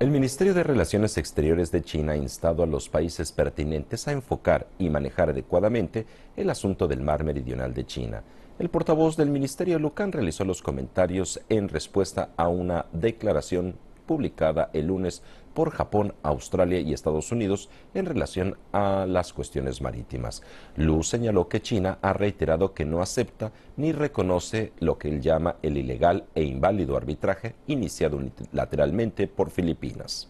El Ministerio de Relaciones Exteriores de China ha instado a los países pertinentes a enfocar y manejar adecuadamente el asunto del mar meridional de China. El portavoz del Ministerio, Lucan, realizó los comentarios en respuesta a una declaración publicada el lunes por Japón, Australia y Estados Unidos en relación a las cuestiones marítimas. Lu señaló que China ha reiterado que no acepta ni reconoce lo que él llama el ilegal e inválido arbitraje iniciado unilateralmente por Filipinas.